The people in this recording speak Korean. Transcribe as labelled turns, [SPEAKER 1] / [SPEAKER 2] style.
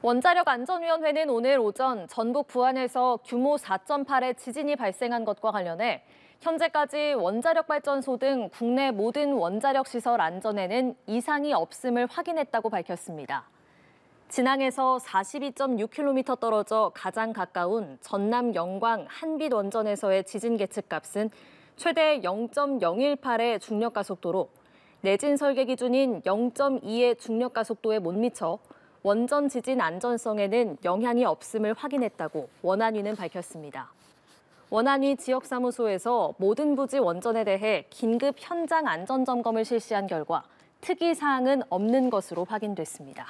[SPEAKER 1] 원자력 안전위원회는 오늘 오전 전북 부안에서 규모 4.8의 지진이 발생한 것과 관련해 현재까지 원자력 발전소 등 국내 모든 원자력 시설 안전에는 이상이 없음을 확인했다고 밝혔습니다. 진앙에서 42.6km 떨어져 가장 가까운 전남 영광 한빛 원전에서의 지진 계측값은 최대 0.018의 중력가속도로 내진 설계 기준인 0.2의 중력가속도에 못 미쳐 원전 지진 안전성에는 영향이 없음을 확인했다고 원안위는 밝혔습니다. 원안위 지역사무소에서 모든 부지 원전에 대해 긴급 현장 안전점검을 실시한 결과 특이 사항은 없는 것으로 확인됐습니다.